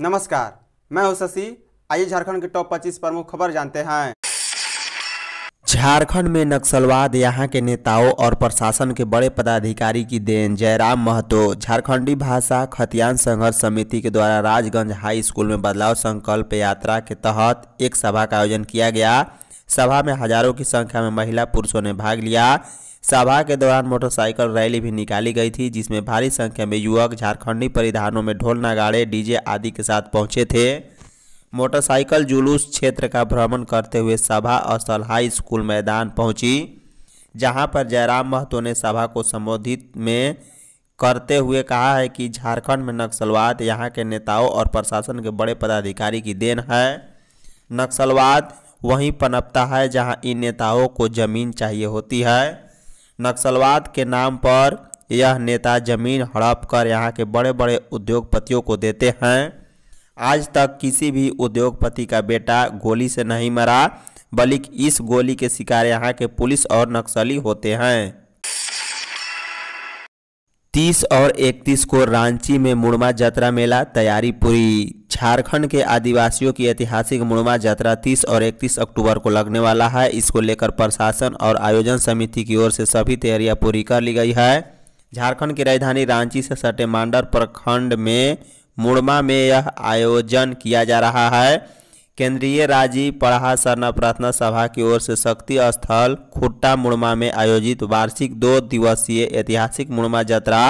नमस्कार मैं हूं शशि आइए झारखंड के टॉप 25 प्रमुख खबर जानते हैं झारखंड में नक्सलवाद यहां के नेताओं और प्रशासन के बड़े पदाधिकारी की देन जयराम महतो झारखंडी भाषा खतियान संघर्ष समिति के द्वारा राजगंज हाई स्कूल में बदलाव संकल्प यात्रा के तहत एक सभा का आयोजन किया गया सभा में हजारों की संख्या में महिला पुरुषों ने भाग लिया सभा के दौरान मोटरसाइकिल रैली भी निकाली गई थी जिसमें भारी संख्या में युवक झारखंडी परिधानों में ढोल नगाड़े डीजे आदि के साथ पहुंचे थे मोटरसाइकिल जुलूस क्षेत्र का भ्रमण करते हुए सभा स्थल हाई स्कूल मैदान पहुंची जहां पर जयराम महतो ने सभा को संबोधित में करते हुए कहा है कि झारखंड में नक्सलवाद यहाँ के नेताओं और प्रशासन के बड़े पदाधिकारी की देन है नक्सलवाद वहीं पनपता है जहां इन नेताओं को ज़मीन चाहिए होती है नक्सलवाद के नाम पर यह नेता जमीन हड़प कर यहाँ के बड़े बड़े उद्योगपतियों को देते हैं आज तक किसी भी उद्योगपति का बेटा गोली से नहीं मरा बल्कि इस गोली के शिकार यहाँ के पुलिस और नक्सली होते हैं तीस और इकतीस को रांची में मुड़मा जत्रा मेला तैयारी पूरी झारखंड के आदिवासियों की ऐतिहासिक मुड़मा यात्रा 30 और 31 अक्टूबर को लगने वाला है इसको लेकर प्रशासन और आयोजन समिति की ओर से सभी तैयारियां पूरी कर ली गई है झारखंड की राजधानी रांची से सटे मांडर प्रखंड में मुड़मा में यह आयोजन किया जा रहा है केंद्रीय राज्य पढ़ा सरना प्रार्थना सभा की ओर से शक्ति स्थल खुट्टा मुड़मा में आयोजित वार्षिक दो दिवसीय ऐतिहासिक मुड़मा यात्रा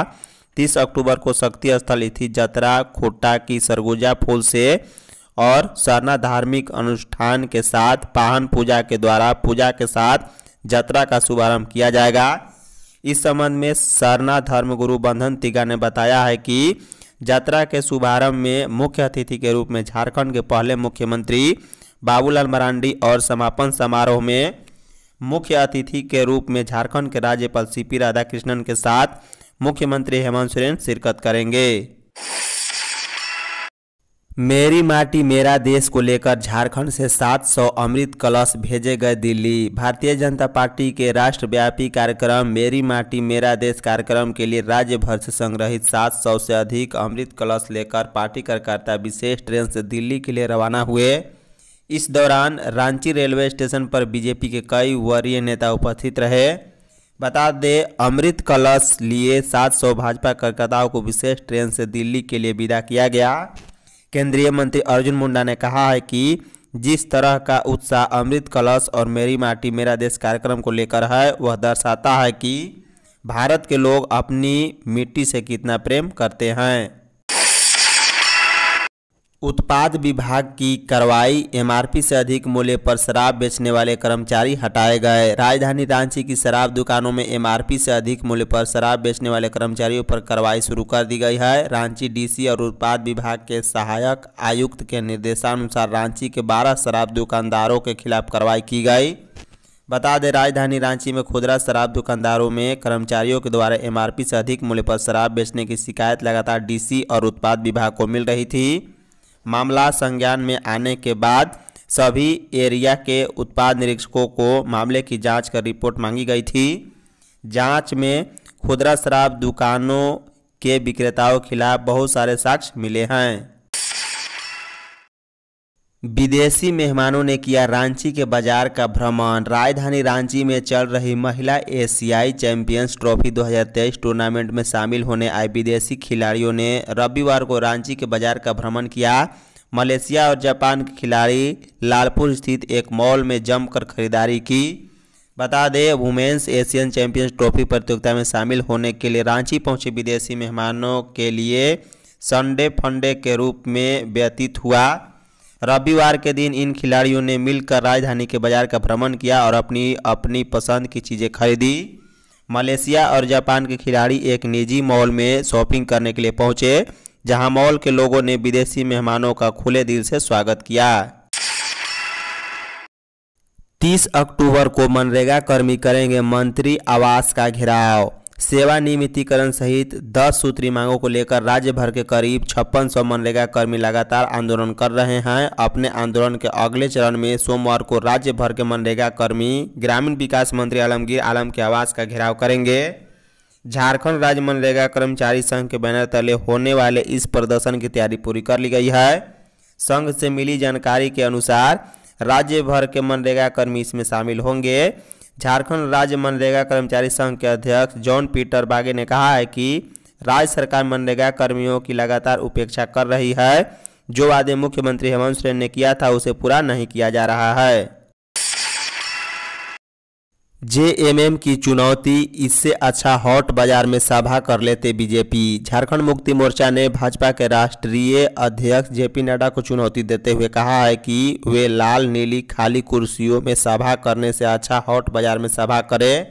तीस अक्टूबर को शक्ति स्थल स्थित जतरा खोटा की सरगुजा फूल से और सरना धार्मिक अनुष्ठान के साथ पाहन पूजा के द्वारा पूजा के साथ जतरा का शुभारंभ किया जाएगा इस संबंध में सरना धर्मगुरु बंधन तिगा ने बताया है कि जतरा के शुभारंभ में मुख्य अतिथि के रूप में झारखंड के पहले मुख्यमंत्री बाबूलाल मरांडी और समापन समारोह में मुख्य अतिथि के रूप में झारखंड के राज्यपाल सी पी राधाकृष्णन के साथ मुख्यमंत्री हेमंत सोरेन शिरकत करेंगे मेरी माटी मेरा देश को लेकर झारखंड से 700 अमृत कलश भेजे गए दिल्ली भारतीय जनता पार्टी के राष्ट्रव्यापी कार्यक्रम मेरी माटी मेरा देश कार्यक्रम के लिए राज्य भर से संग्रहित 700 से अधिक अमृत कलश लेकर पार्टी कार्यकर्ता विशेष ट्रेन से दिल्ली के लिए रवाना हुए इस दौरान रांची रेलवे स्टेशन पर बीजेपी के कई वरीय नेता उपस्थित रहे बता दें अमृत कलश लिए 700 भाजपा कार्यकर्ताओं को विशेष ट्रेन से दिल्ली के लिए विदा किया गया केंद्रीय मंत्री अर्जुन मुंडा ने कहा है कि जिस तरह का उत्साह अमृत कलश और मेरी माटी मेरा देश कार्यक्रम को लेकर है वह दर्शाता है कि भारत के लोग अपनी मिट्टी से कितना प्रेम करते हैं उत्पाद विभाग की कार्रवाई एमआरपी से अधिक मूल्य पर शराब बेचने वाले कर्मचारी हटाए गए राजधानी रांची की शराब दुकानों में एमआरपी से अधिक मूल्य पर शराब बेचने वाले कर्मचारियों पर कार्रवाई शुरू कर दी गई है रांची डीसी और उत्पाद विभाग के सहायक आयुक्त के निर्देशानुसार रांची के बारह शराब दुकानदारों के खिलाफ कार्रवाई की गई बता दें राजधानी रांची में खुदरा शराब दुकानदारों में कर्मचारियों के द्वारा एमआरपी से अधिक मूल्य पर शराब बेचने की शिकायत लगातार डीसी और उत्पाद विभाग को मिल रही थी मामला संज्ञान में आने के बाद सभी एरिया के उत्पाद निरीक्षकों को मामले की जांच कर रिपोर्ट मांगी गई थी जांच में खुदरा शराब दुकानों के विक्रेताओं के खिलाफ बहुत सारे साक्ष्य मिले हैं विदेशी मेहमानों ने किया रांची के बाजार का भ्रमण राजधानी रांची में चल रही महिला एशियाई चैंपियंस ट्रॉफी 2023 टूर्नामेंट में शामिल होने आए विदेशी खिलाड़ियों ने रविवार को रांची के बाजार का भ्रमण किया मलेशिया और जापान के खिलाड़ी लालपुर स्थित एक मॉल में जमकर खरीदारी की बता दें वुमेन्स एशियन चैंपियंस ट्रॉफी प्रतियोगिता में शामिल होने के लिए रांची पहुँचे विदेशी मेहमानों के लिए संडे फंडे के रूप में व्यतीत हुआ रविवार के दिन इन खिलाड़ियों ने मिलकर राजधानी के बाजार का भ्रमण किया और अपनी अपनी पसंद की चीज़ें खरीदी मलेशिया और जापान के खिलाड़ी एक निजी मॉल में शॉपिंग करने के लिए पहुंचे जहां मॉल के लोगों ने विदेशी मेहमानों का खुले दिल से स्वागत किया 30 अक्टूबर को मनरेगा कर्मी करेंगे मंत्री आवास का घेराव सेवानियमितीकरण सहित दस सूत्री मांगों को लेकर राज्य भर के करीब छप्पन सौ मनरेगा कर्मी लगातार आंदोलन कर रहे हैं अपने आंदोलन के अगले चरण में सोमवार को राज्य भर के मनरेगा कर्मी ग्रामीण विकास मंत्री आलमगीर आलम के आवास का घेराव करेंगे झारखंड राज्य मनरेगा कर्मचारी संघ के बैनर तले होने वाले इस प्रदर्शन की तैयारी पूरी कर ली गई है संघ से मिली जानकारी के अनुसार राज्य भर के मनरेगा कर्मी इसमें शामिल होंगे झारखंड राज्य मनरेगा कर्मचारी संघ के अध्यक्ष जॉन पीटर बागे ने कहा है कि राज्य सरकार मनरेगा कर्मियों की लगातार उपेक्षा कर रही है जो वादे मुख्यमंत्री हेमंत सोरेन ने किया था उसे पूरा नहीं किया जा रहा है जेएमएम की चुनौती इससे अच्छा हॉट बाजार में सभा कर लेते बीजेपी झारखंड मुक्ति मोर्चा ने भाजपा के राष्ट्रीय अध्यक्ष जेपी नड्डा को चुनौती देते हुए कहा है कि वे लाल नीली खाली कुर्सियों में सभा करने से अच्छा हॉट बाजार में सभा करें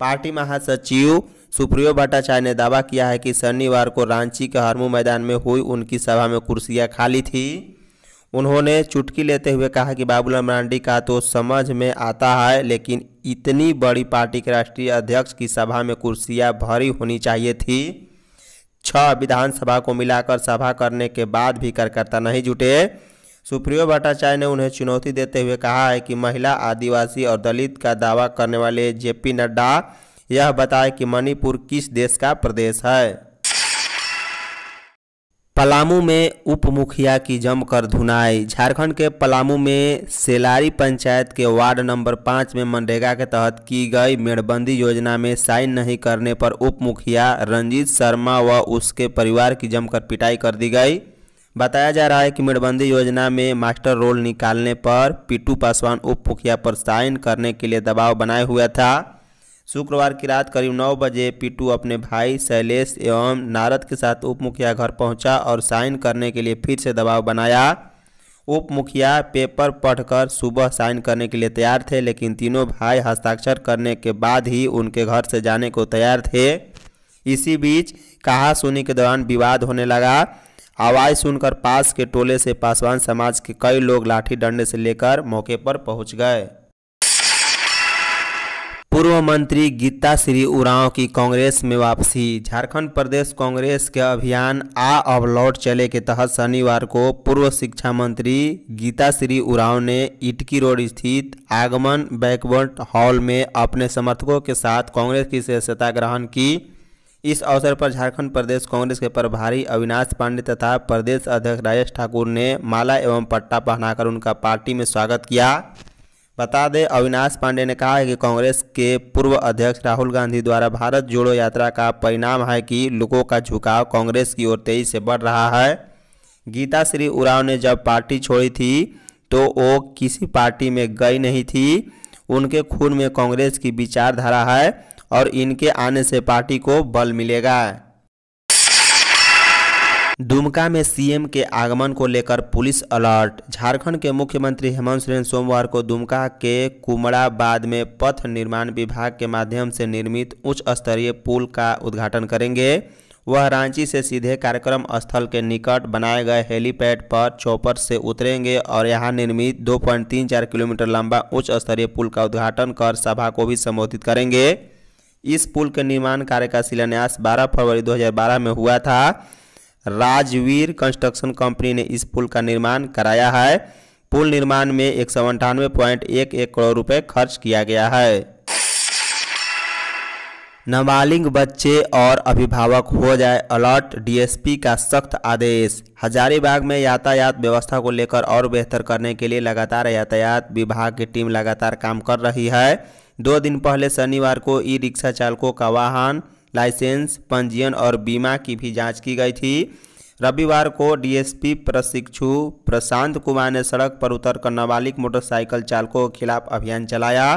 पार्टी महासचिव सुप्रियो भट्टाचार्य ने दावा किया है कि शनिवार को रांची के हरमू मैदान में हुई उनकी सभा में कुर्सियाँ खाली थी उन्होंने चुटकी लेते हुए कहा कि बाबूलाल मरांडी का तो समझ में आता है लेकिन इतनी बड़ी पार्टी के राष्ट्रीय अध्यक्ष की सभा में कुर्सियां भरी होनी चाहिए थी छह विधानसभा को मिलाकर सभा करने के बाद भी कार्यकर्ता नहीं जुटे सुप्रियो भट्टाचार्य ने उन्हें चुनौती देते हुए कहा है कि महिला आदिवासी और दलित का दावा करने वाले जेपी नड्डा यह बताए कि मणिपुर किस देश का प्रदेश है पलामू में उप मुखिया की जमकर धुनाई झारखंड के पलामू में सेलारी पंचायत के वार्ड नंबर पाँच में मनरेगा के तहत की गई मेड़बंदी योजना में साइन नहीं करने पर उप मुखिया रंजीत शर्मा व उसके परिवार की जमकर पिटाई कर दी गई बताया जा रहा है कि मेड़बंदी योजना में मास्टर रोल निकालने पर पिटू पासवान उप मुखिया पर साइन करने के लिए दबाव बनाए हुआ था शुक्रवार की रात करीब नौ बजे पिटू अपने भाई शैलेश एवं नारद के साथ उप मुखिया घर पहुंचा और साइन करने के लिए फिर से दबाव बनाया उप मुखिया पेपर पढ़कर सुबह साइन करने के लिए तैयार थे लेकिन तीनों भाई हस्ताक्षर करने के बाद ही उनके घर से जाने को तैयार थे इसी बीच कहा सुनी के दौरान विवाद होने लगा आवाज़ सुनकर पास के टोले से पासवान समाज के कई लोग लाठी डंडे से लेकर मौके पर पहुंच गए पूर्व मंत्री गीता श्री उरांव की कांग्रेस में वापसी झारखंड प्रदेश कांग्रेस के अभियान आ अब लौट चले के तहत शनिवार को पूर्व शिक्षा मंत्री गीता श्री उरांव ने इटकी रोड स्थित आगमन बैकवर्ड हॉल में अपने समर्थकों के साथ कांग्रेस की सदस्यता ग्रहण की इस अवसर पर झारखंड प्रदेश कांग्रेस के प्रभारी अविनाश पांडे तथा प्रदेश अध्यक्ष राजेश ठाकुर ने माला एवं पट्टा पहनाकर उनका पार्टी में स्वागत किया बता दें अविनाश पांडे ने कहा है कि कांग्रेस के पूर्व अध्यक्ष राहुल गांधी द्वारा भारत जोड़ो यात्रा का परिणाम है कि लोगों का झुकाव कांग्रेस की ओर तेजी से बढ़ रहा है गीता श्री उराव ने जब पार्टी छोड़ी थी तो वो किसी पार्टी में गई नहीं थी उनके खून में कांग्रेस की विचारधारा है और इनके आने से पार्टी को बल मिलेगा दुमका में सीएम के आगमन को लेकर पुलिस अलर्ट झारखंड के मुख्यमंत्री हेमंत सोरेन सोमवार को दुमका के कुमड़ाबाद में पथ निर्माण विभाग के माध्यम से निर्मित उच्च स्तरीय पुल का उद्घाटन करेंगे वह रांची से सीधे कार्यक्रम स्थल के निकट बनाए गए हेलीपैड पर चौपर से उतरेंगे और यहां निर्मित 2.34 किलोमीटर लंबा उच्च स्तरीय पुल का उद्घाटन कर सभा को भी संबोधित करेंगे इस पुल के निर्माण कार्य का शिलान्यास 12 फरवरी 2012 में हुआ था राजवीर कंस्ट्रक्शन कंपनी ने इस पुल का निर्माण कराया है पुल निर्माण में एक सौ अंठानवे पॉइंट एक एक करोड़ रुपए खर्च किया गया है नाबालिग बच्चे और अभिभावक हो जाए अलर्ट डीएसपी का सख्त आदेश हजारीबाग में यातायात व्यवस्था को लेकर और बेहतर करने के लिए लगातार यातायात विभाग की टीम लगातार काम कर रही है दो दिन पहले शनिवार को ई रिक्शा चालकों का वाहन लाइसेंस पंजीयन और बीमा की भी जांच की गई थी रविवार को डीएसपी प्रशिक्षु प्रशांत कुमार ने सड़क पर उतरकर नाबालिग मोटरसाइकिल चालकों के खिलाफ अभियान चलाया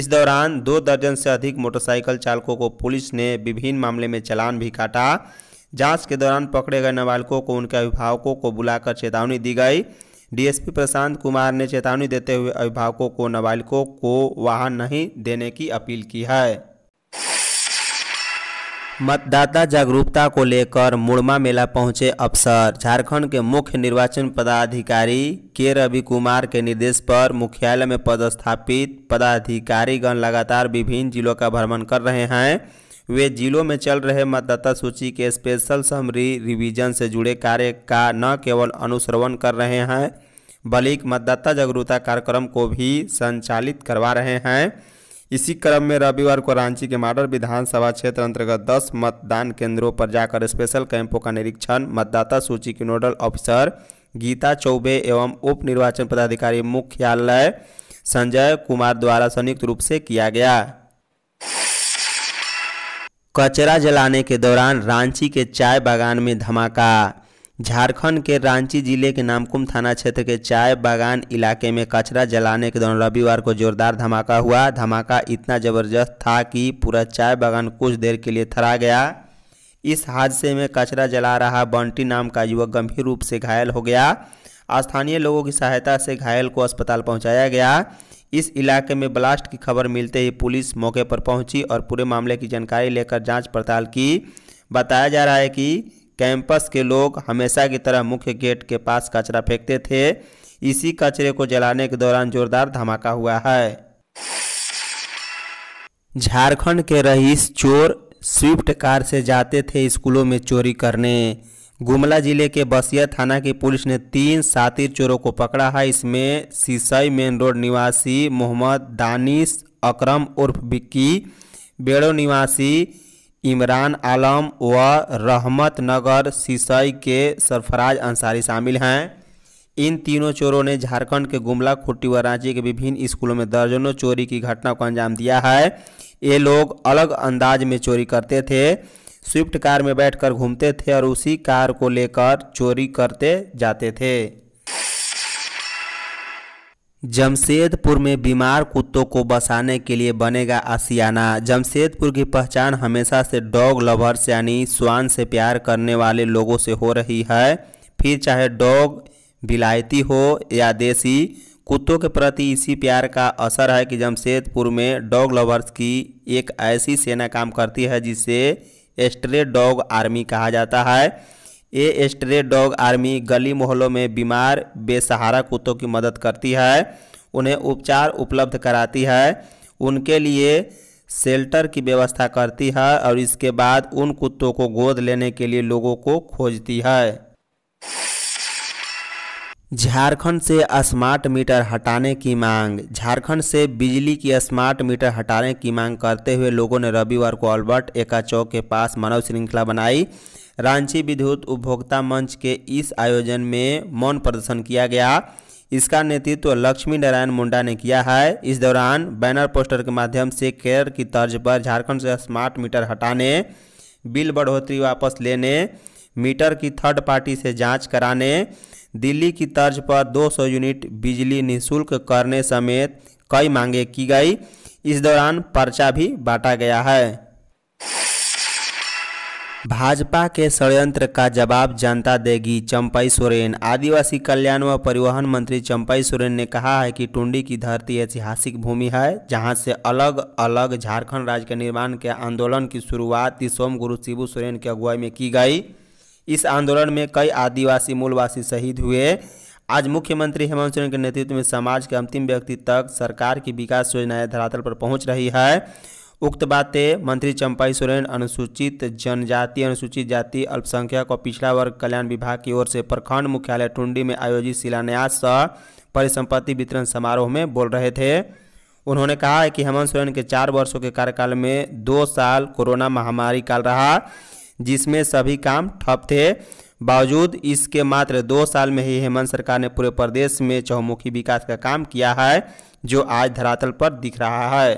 इस दौरान दो दर्जन से अधिक मोटरसाइकिल चालकों को पुलिस ने विभिन्न मामले में चलान भी काटा जांच के दौरान पकड़े गए नाबालिगों को उनके अभिभावकों को बुलाकर चेतावनी दी गई डीएसपी प्रशांत कुमार ने चेतावनी देते हुए अभिभावकों को नाबालिगों को वाहन नहीं देने की अपील की है मतदाता जागरूकता को लेकर मुड़मा मेला पहुंचे अफसर झारखंड के मुख्य निर्वाचन पदाधिकारी के रवि कुमार के निर्देश पर मुख्यालय में पदस्थापित पदाधिकारीगण लगातार विभिन्न जिलों का भ्रमण कर रहे हैं वे जिलों में चल रहे मतदाता सूची के स्पेशल समरी रिवीजन से जुड़े कार्य का न केवल अनुश्रवण कर रहे हैं बल्कि मतदाता जागरूकता कार्यक्रम को भी संचालित करवा रहे हैं इसी क्रम में रविवार को रांची के माडर विधानसभा क्षेत्र अंतर्गत 10 मतदान केंद्रों पर जाकर स्पेशल कैंपों का निरीक्षण मतदाता सूची की नोडल ऑफिसर गीता चौबे एवं उप निर्वाचन पदाधिकारी मुख्यालय संजय कुमार द्वारा संयुक्त रूप से किया गया कचरा जलाने के दौरान रांची के चाय बागान में धमाका झारखंड के रांची जिले के नामकुम थाना क्षेत्र के चाय बागान इलाके में कचरा जलाने के दौरान रविवार को जोरदार धमाका हुआ धमाका इतना ज़बरदस्त था कि पूरा चाय बागान कुछ देर के लिए थरा गया इस हादसे में कचरा जला रहा बंटी नाम का युवक गंभीर रूप से घायल हो गया स्थानीय लोगों की सहायता से घायल को अस्पताल पहुँचाया गया इस इलाके में ब्लास्ट की खबर मिलते ही पुलिस मौके पर पहुंची और पूरे मामले की जानकारी लेकर जांच पड़ताल की बताया जा रहा है कि कैंपस के लोग हमेशा की तरह मुख्य गेट के पास कचरा फेंकते थे इसी कचरे को जलाने के दौरान जोरदार धमाका हुआ है झारखंड के रईस चोर स्विफ्ट कार से जाते थे स्कूलों में चोरी करने गुमला जिले के बसिया थाना की पुलिस ने तीन सातिर चोरों को पकड़ा है इसमें सीसई मेन रोड निवासी मोहम्मद दानिश अकरम उर्फ बिक्की बेड़ो निवासी इमरान आलम व रहमत नगर सिसई के सरफराज अंसारी शामिल हैं इन तीनों चोरों ने झारखंड के गुमला खुट्टी व रांची के विभिन्न स्कूलों में दर्जनों चोरी की घटना को अंजाम दिया है ये लोग अलग अंदाज में चोरी करते थे स्विफ्ट कार में बैठकर घूमते थे और उसी कार को लेकर चोरी करते जाते थे जमशेदपुर में बीमार कुत्तों को बसाने के लिए बनेगा आसियाना जमशेदपुर की पहचान हमेशा से डॉग लवर्स यानी स्वान से प्यार करने वाले लोगों से हो रही है फिर चाहे डॉग विलायती हो या देसी कुत्तों के प्रति इसी प्यार का असर है कि जमशेदपुर में डॉग लवर्स की एक ऐसी सेना काम करती है जिसे स्ट्रे डॉग आर्मी कहा जाता है ये स्ट्रे डॉग आर्मी गली मोहल्लों में बीमार बेसहारा कुत्तों की मदद करती है उन्हें उपचार उपलब्ध कराती है उनके लिए शेल्टर की व्यवस्था करती है और इसके बाद उन कुत्तों को गोद लेने के लिए लोगों को खोजती है झारखंड से स्मार्ट मीटर हटाने की मांग झारखंड से बिजली की स्मार्ट मीटर हटाने की मांग करते हुए लोगों ने रविवार को अल्बर्ट एका चौक के पास मानव श्रृंखला बनाई रांची विद्युत उपभोक्ता मंच के इस आयोजन में मौन प्रदर्शन किया गया इसका नेतृत्व तो लक्ष्मी नारायण मुंडा ने किया है इस दौरान बैनर पोस्टर के माध्यम से केयर की तर्ज पर झारखंड से स्मार्ट मीटर हटाने बिल बढ़ोतरी वापस लेने मीटर की थर्ड पार्टी से जांच कराने दिल्ली की तर्ज पर 200 यूनिट बिजली निशुल्क करने समेत कई मांगे की गई इस दौरान पर्चा भी बांटा गया है भाजपा के षडयंत्र का जवाब जनता देगी चंपई सोरेन आदिवासी कल्याण व परिवहन मंत्री चंपई सोरेन ने कहा है कि टुंडी की धरती ऐतिहासिक भूमि है जहां से अलग अलग झारखंड राज्य के निर्माण के आंदोलन की शुरुआत गुरु शिबू सोरेन की अगुवाई में की गई इस आंदोलन में कई आदिवासी मूलवासी शहीद हुए आज मुख्यमंत्री हेमंत सोरेन के नेतृत्व में समाज के अंतिम व्यक्ति तक सरकार की विकास योजनाएं धरातल पर पहुंच रही है उक्त बातें मंत्री चंपाई सोरेन अनुसूचित जनजाति अनुसूचित जाति अल्पसंख्यक और पिछड़ा वर्ग कल्याण विभाग की ओर से प्रखंड मुख्यालय टुंडी में आयोजित शिलान्यास सह परिसंपत्ति वितरण समारोह में बोल रहे थे उन्होंने कहा है कि हेमंत सोरेन के चार वर्षों के कार्यकाल में दो साल कोरोना महामारी काल रहा जिसमें सभी काम ठप थे बावजूद इसके मात्र दो साल में ही हेमंत सरकार ने पूरे प्रदेश में चौमुखी विकास का काम किया है जो आज धरातल पर दिख रहा है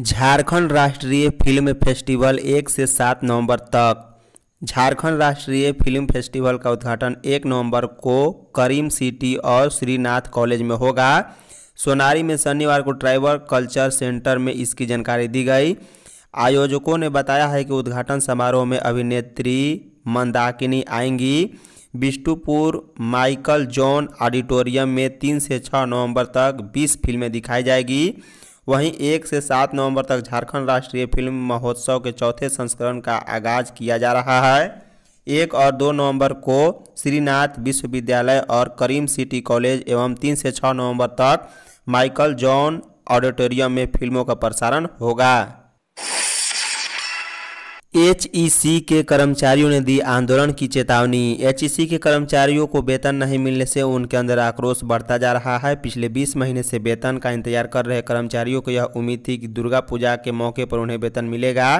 झारखंड राष्ट्रीय फिल्म फेस्टिवल एक से सात नवंबर तक झारखंड राष्ट्रीय फिल्म फेस्टिवल का उद्घाटन एक नवंबर को करीम सिटी और श्रीनाथ कॉलेज में होगा सोनारी में शनिवार को ट्राइबल कल्चर सेंटर में इसकी जानकारी दी गई आयोजकों ने बताया है कि उद्घाटन समारोह में अभिनेत्री मंदाकिनी आएंगी बिष्टुपुर माइकल जॉन ऑडिटोरियम में तीन से छः नवंबर तक बीस फिल्में दिखाई जाएगी वहीं एक से सात नवंबर तक झारखंड राष्ट्रीय फिल्म महोत्सव के चौथे संस्करण का आगाज किया जा रहा है एक और दो नवंबर को श्रीनाथ विश्वविद्यालय और करीम सिटी कॉलेज एवं तीन से छः नवंबर तक माइकल जॉन ऑडिटोरियम में फिल्मों का प्रसारण होगा सी e के कर्मचारियों ने दी आंदोलन की चेतावनी सी e के कर्मचारियों को वेतन नहीं मिलने से उनके अंदर आक्रोश बढ़ता जा रहा है पिछले 20 महीने से वेतन का इंतजार कर रहे कर्मचारियों को यह उम्मीद थी कि दुर्गा पूजा के मौके पर उन्हें वेतन मिलेगा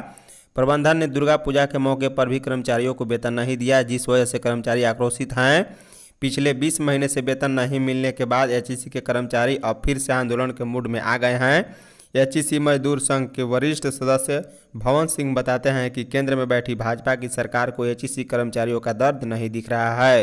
प्रबंधन ने दुर्गा पूजा के मौके पर भी कर्मचारियों को वेतन नहीं दिया जिस वजह से कर्मचारी आक्रोशित हैं पिछले बीस महीने से वेतन नहीं मिलने के बाद एच e के कर्मचारी अब फिर से आंदोलन के मूड में आ गए हैं एच मजदूर संघ के वरिष्ठ सदस्य भवन सिंह बताते हैं कि केंद्र में बैठी भाजपा की सरकार को एच कर्मचारियों का दर्द नहीं दिख रहा है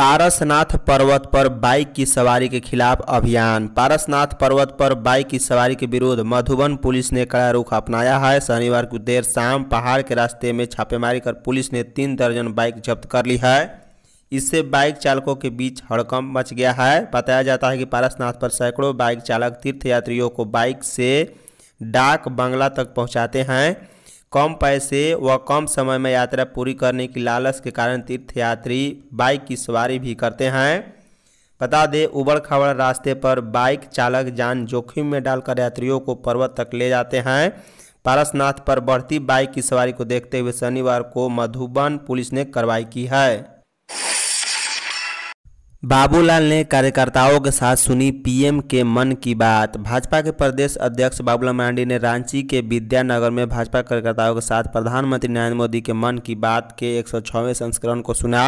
पारसनाथ पर्वत पर बाइक की सवारी के खिलाफ अभियान पारसनाथ पर्वत पर बाइक की सवारी के विरोध मधुबन पुलिस ने कड़ा रुख अपनाया है शनिवार को देर शाम पहाड़ के रास्ते में छापेमारी कर पुलिस ने तीन दर्जन बाइक जब्त कर ली है इससे बाइक चालकों के बीच हड़कंप मच गया है बताया जाता है कि पारसनाथ पर सैकड़ों बाइक चालक तीर्थयात्रियों को बाइक से डाक बंगला तक पहुंचाते हैं कम पैसे व कम समय में यात्रा पूरी करने की लालच के कारण तीर्थयात्री बाइक की सवारी भी करते हैं बता दें उबड़ खाबड़ रास्ते पर बाइक चालक जान जोखिम में डालकर यात्रियों को पर्वत तक ले जाते हैं पारसनाथ पर बढ़ती बाइक की सवारी को देखते हुए शनिवार को मधुबन पुलिस ने कार्रवाई की है बाबूलाल ने कार्यकर्ताओं के साथ सुनी पीएम के मन की बात भाजपा के प्रदेश अध्यक्ष बाबूलाल मांडी ने रांची के विद्यानगर में भाजपा कार्यकर्ताओं के साथ प्रधानमंत्री नरेंद्र मोदी के मन की बात के 106वें संस्करण को सुना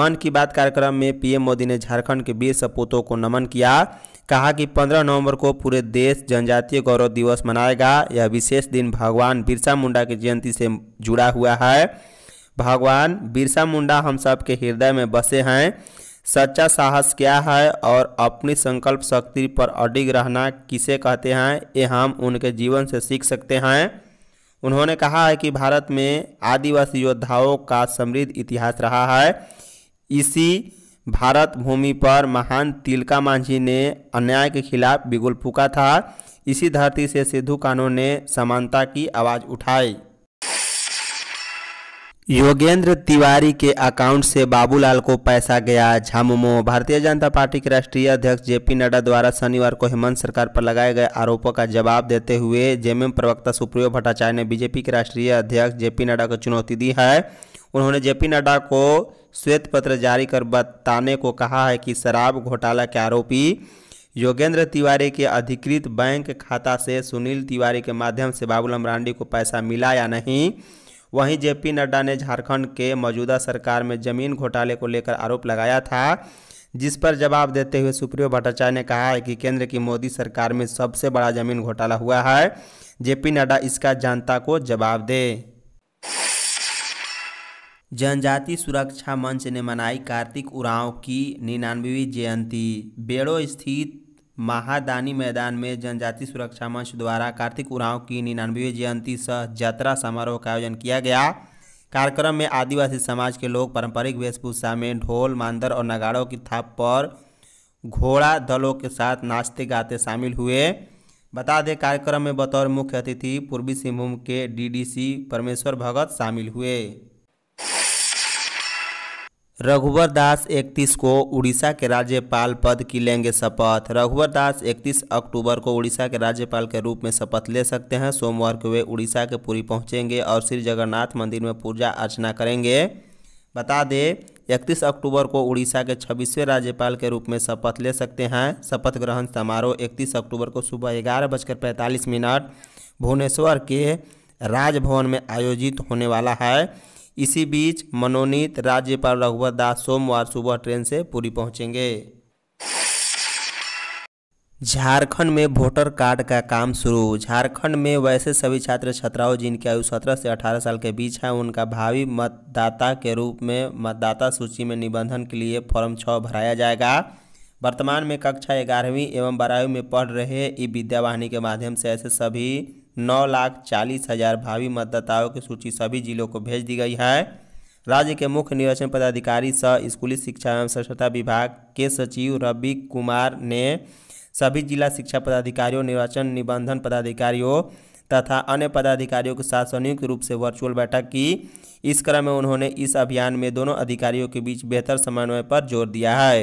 मन की बात कार्यक्रम में पीएम मोदी ने झारखंड के वीर सपूतों को नमन किया कहा कि 15 नवंबर को पूरे देश जनजातीय गौरव दिवस मनाएगा यह विशेष दिन भगवान बिरसा मुंडा की जयंती से जुड़ा हुआ है भगवान बिरसा मुंडा हम सब के हृदय में बसे हैं सच्चा साहस क्या है और अपनी संकल्प शक्ति पर अडिग रहना किसे कहते हैं ये हम उनके जीवन से सीख सकते हैं उन्होंने कहा है कि भारत में आदिवासी योद्धाओं का समृद्ध इतिहास रहा है इसी भारत भूमि पर महान तिलका मांझी ने अन्याय के खिलाफ बिगुल फूका था इसी धरती से सिद्धू कानों ने समानता की आवाज़ उठाई योगेंद्र तिवारी के अकाउंट से बाबूलाल को पैसा गया झामुमो भारतीय जनता पार्टी के राष्ट्रीय अध्यक्ष जेपी नड्डा द्वारा शनिवार को हेमंत सरकार पर लगाए गए आरोपों का जवाब देते हुए जेएमएम प्रवक्ता सुप्रियो भट्टाचार्य ने बीजेपी के राष्ट्रीय अध्यक्ष जेपी नड्डा को चुनौती दी है उन्होंने जेपी नड्डा को श्वेत पत्र जारी कर बताने को कहा है कि शराब घोटाला के आरोपी योगेंद्र तिवारी के अधिकृत बैंक खाता से सुनील तिवारी के माध्यम से बाबूलाल मरांडी को पैसा मिला या नहीं वहीं जेपी नड्डा ने झारखंड के मौजूदा सरकार में जमीन घोटाले को लेकर आरोप लगाया था जिस पर जवाब देते हुए सुप्रियो भट्टाचार्य ने कहा है कि केंद्र की मोदी सरकार में सबसे बड़ा जमीन घोटाला हुआ है जेपी नड्डा इसका जनता को जवाब दे जनजाति सुरक्षा मंच ने मनाई कार्तिक उरांव की निन्यानवी जयंती बेड़ो स्थित महादानी मैदान में जनजाति सुरक्षा मंच द्वारा कार्तिक उराव की निन्यानवे जयंती सह यात्रा समारोह का आयोजन किया गया कार्यक्रम में आदिवासी समाज के लोग पारंपरिक वेशभूषा में ढोल मांदर और नगाड़ों की थाप पर घोड़ा दलों के साथ नाचते गाते शामिल हुए बता दें कार्यक्रम में बतौर मुख्य अतिथि पूर्वी सिंहभूम के डीडीसी परमेश्वर भगत शामिल हुए रघुवर दास इकतीस को उड़ीसा के राज्यपाल पद की लेंगे शपथ रघुवर दास इकतीस अक्टूबर को उड़ीसा के राज्यपाल के रूप में शपथ ले सकते हैं सोमवार को वे उड़ीसा के पुरी पहुंचेंगे और श्री जगन्नाथ मंदिर में पूजा अर्चना करेंगे बता दें इकतीस अक्टूबर को उड़ीसा के छब्बीसवें राज्यपाल के रूप में शपथ ले सकते हैं शपथ ग्रहण समारोह इकतीस अक्टूबर को सुबह ग्यारह बजकर पैंतालीस मिनट भुवनेश्वर के राजभवन में आयोजित होने वाला है इसी बीच मनोनीत राज्यपाल रघुवर दास सोमवार सुबह ट्रेन से पूरी पहुंचेंगे झारखंड में वोटर कार्ड का काम शुरू झारखंड में वैसे सभी छात्र छात्राओं जिनकी आयु 17 से 18 साल के बीच है उनका भावी मतदाता के रूप में मतदाता सूची में निबंधन के लिए फॉर्म छः भराया जाएगा वर्तमान में कक्षा ग्यारहवीं एवं बारहवीं में पढ़ रहे ई विद्यावाहिनी के माध्यम से ऐसे सभी नौ लाख चालीस हजार भावी मतदाताओं की सूची सभी जिलों को भेज दी गई है राज्य के मुख्य निर्वाचन पदाधिकारी सह स्कूली शिक्षा एवं स्वच्छता विभाग के सचिव रवि कुमार ने सभी जिला शिक्षा पदाधिकारियों निर्वाचन निबंधन पदाधिकारियों तथा अन्य पदाधिकारियों के साथ संयुक्त रूप से वर्चुअल बैठक की इस क्रम में उन्होंने इस अभियान में दोनों अधिकारियों के बीच बेहतर समन्वय पर जोर दिया है